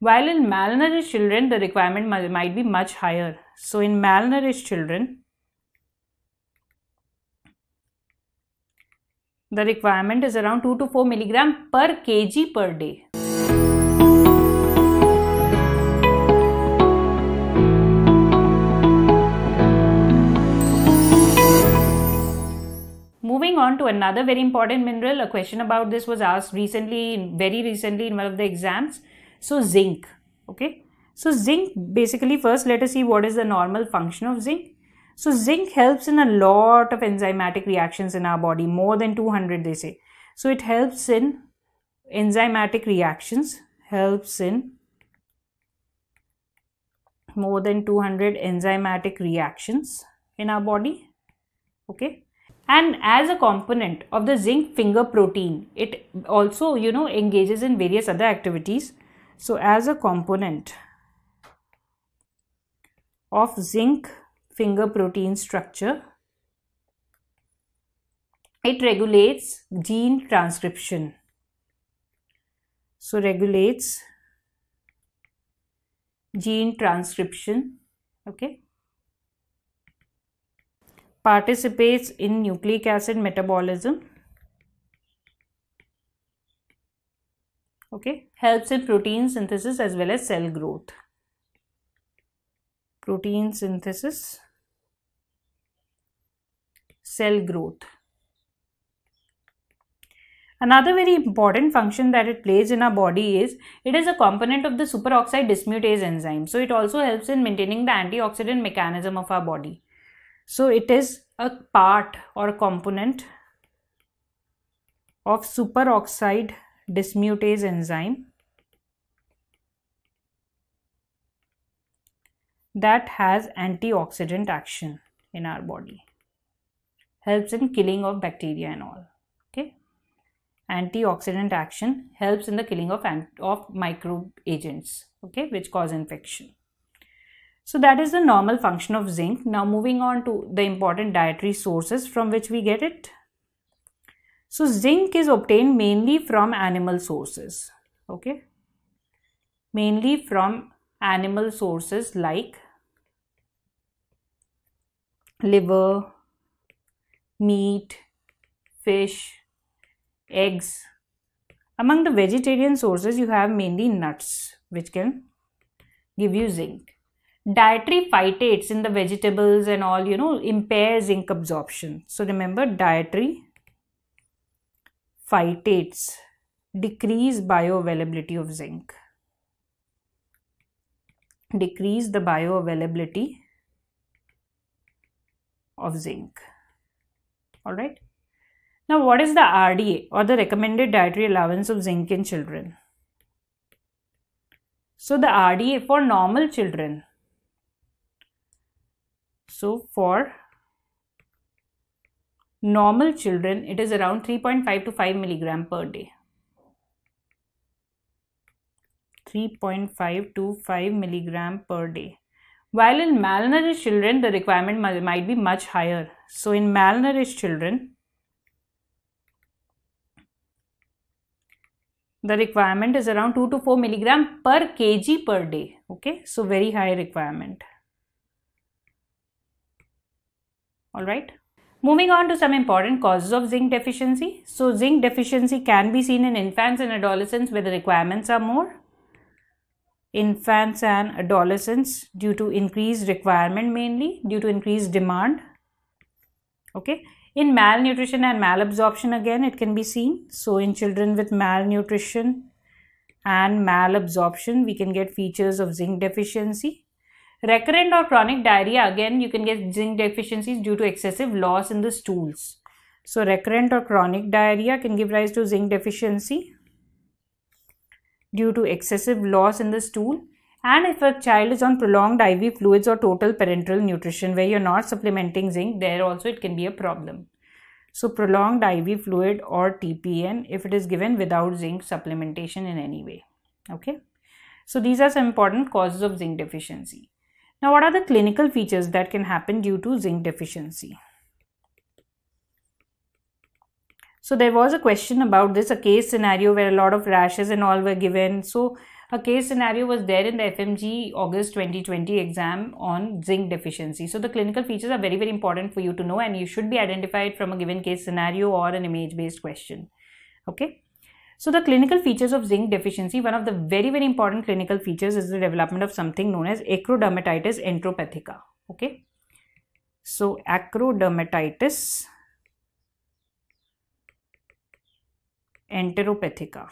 While in malnourished children, the requirement might be much higher. So, in malnourished children, the requirement is around 2 to 4 milligram per kg per day. Moving on to another very important mineral, a question about this was asked recently, very recently in one of the exams. So zinc, okay. So zinc basically first let us see what is the normal function of zinc. So zinc helps in a lot of enzymatic reactions in our body, more than 200 they say. So it helps in enzymatic reactions, helps in more than 200 enzymatic reactions in our body, okay. And as a component of the zinc finger protein, it also, you know, engages in various other activities so, as a component of zinc finger protein structure, it regulates gene transcription. So, regulates gene transcription, okay. Participates in nucleic acid metabolism okay helps in protein synthesis as well as cell growth protein synthesis cell growth Another very important function that it plays in our body is it is a component of the superoxide dismutase enzyme. So it also helps in maintaining the antioxidant mechanism of our body. So it is a part or a component of superoxide dismutase enzyme that has antioxidant action in our body helps in killing of bacteria and all okay antioxidant action helps in the killing of of microbe agents okay which cause infection so that is the normal function of zinc now moving on to the important dietary sources from which we get it so zinc is obtained mainly from animal sources. Okay. Mainly from animal sources like liver, meat, fish, eggs. Among the vegetarian sources, you have mainly nuts, which can give you zinc. Dietary phytates in the vegetables and all, you know, impair zinc absorption. So remember, dietary phytates decrease bioavailability of zinc decrease the bioavailability of zinc all right now what is the rda or the recommended dietary allowance of zinc in children so the rda for normal children so for normal children it is around 3.5 to 5 milligram per day 3.5 to 5 milligram per day while in malnourished children the requirement might be much higher so in malnourished children the requirement is around 2 to 4 milligram per kg per day okay so very high requirement all right Moving on to some important causes of zinc deficiency. So zinc deficiency can be seen in infants and adolescents where the requirements are more. Infants and adolescents due to increased requirement mainly due to increased demand. Okay. In malnutrition and malabsorption again it can be seen. So in children with malnutrition and malabsorption we can get features of zinc deficiency. Recurrent or chronic diarrhea, again, you can get zinc deficiencies due to excessive loss in the stools. So, recurrent or chronic diarrhea can give rise to zinc deficiency due to excessive loss in the stool. And if a child is on prolonged IV fluids or total parenteral nutrition where you're not supplementing zinc, there also it can be a problem. So, prolonged IV fluid or TPN if it is given without zinc supplementation in any way. Okay. So, these are some important causes of zinc deficiency. Now, what are the clinical features that can happen due to zinc deficiency? So there was a question about this, a case scenario where a lot of rashes and all were given. So a case scenario was there in the FMG August 2020 exam on zinc deficiency. So the clinical features are very, very important for you to know and you should be identified from a given case scenario or an image based question. Okay. So the clinical features of zinc deficiency, one of the very, very important clinical features is the development of something known as acrodermatitis enteropathica. Okay. So acrodermatitis enteropathica.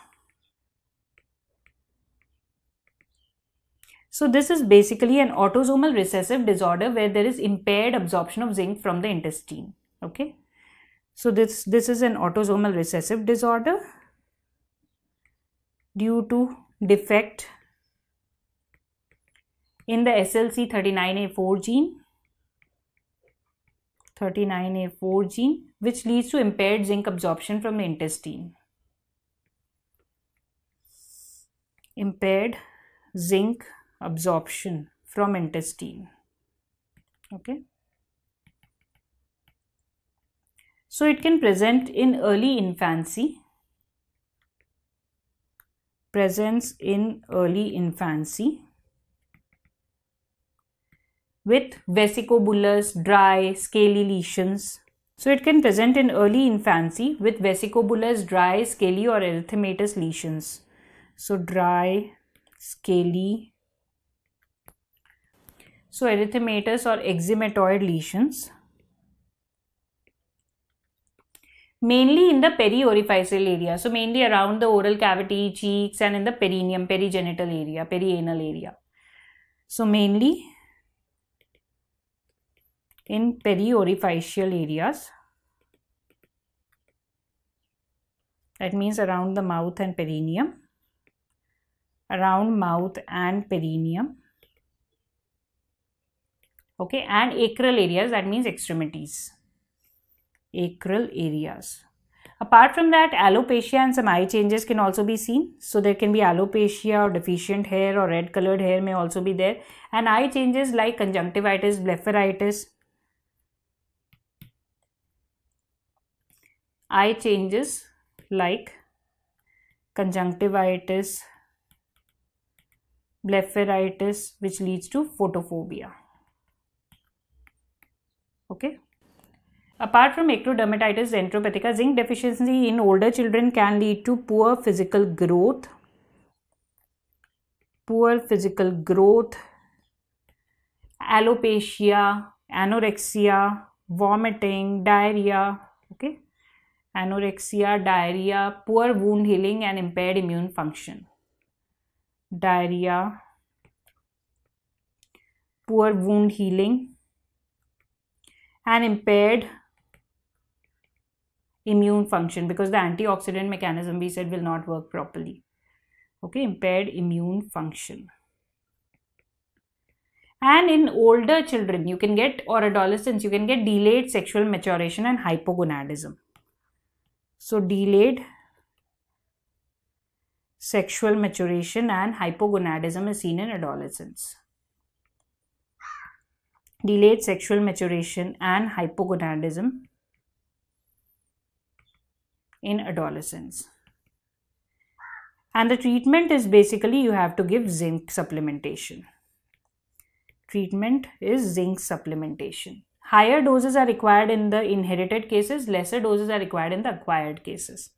So this is basically an autosomal recessive disorder where there is impaired absorption of zinc from the intestine. Okay. So this, this is an autosomal recessive disorder due to defect in the SLC39A4 gene 39A4 gene which leads to impaired zinc absorption from the intestine impaired zinc absorption from intestine okay so it can present in early infancy presence in early infancy with vesicobulous, dry, scaly lesions. So it can present in early infancy with vesicobulous, dry, scaly or erythematous lesions. So dry, scaly, so erythematous or eczematoid lesions. mainly in the peri-orificeal area. So mainly around the oral cavity, cheeks and in the perineum, perigenital area, perianal area. So mainly in peri-orificeal areas. That means around the mouth and perineum. Around mouth and perineum. Okay, and acral areas, that means extremities acral areas. Apart from that, alopecia and some eye changes can also be seen. So there can be alopecia or deficient hair or red colored hair may also be there. And eye changes like conjunctivitis, blepharitis, eye changes like conjunctivitis, blepharitis which leads to photophobia. Okay. Apart from ectodermatitis enteropathica, zinc deficiency in older children can lead to poor physical growth, poor physical growth, alopecia, anorexia, vomiting, diarrhea, okay, anorexia, diarrhea, poor wound healing and impaired immune function. Diarrhea, poor wound healing and impaired immune function because the antioxidant mechanism we said will not work properly. Okay, impaired immune function. And in older children, you can get or adolescents, you can get delayed sexual maturation and hypogonadism. So, delayed sexual maturation and hypogonadism is seen in adolescents. Delayed sexual maturation and hypogonadism in adolescence. And the treatment is basically you have to give zinc supplementation. Treatment is zinc supplementation. Higher doses are required in the inherited cases, lesser doses are required in the acquired cases.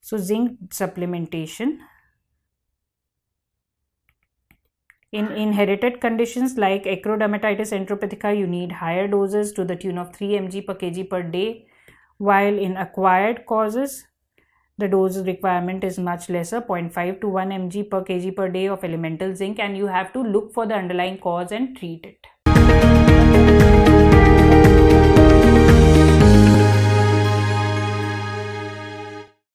So, zinc supplementation In inherited conditions like acrodermatitis enteropathica, you need higher doses to the tune of 3 mg per kg per day while in acquired causes the dose requirement is much lesser 0.5 to 1 mg per kg per day of elemental zinc and you have to look for the underlying cause and treat it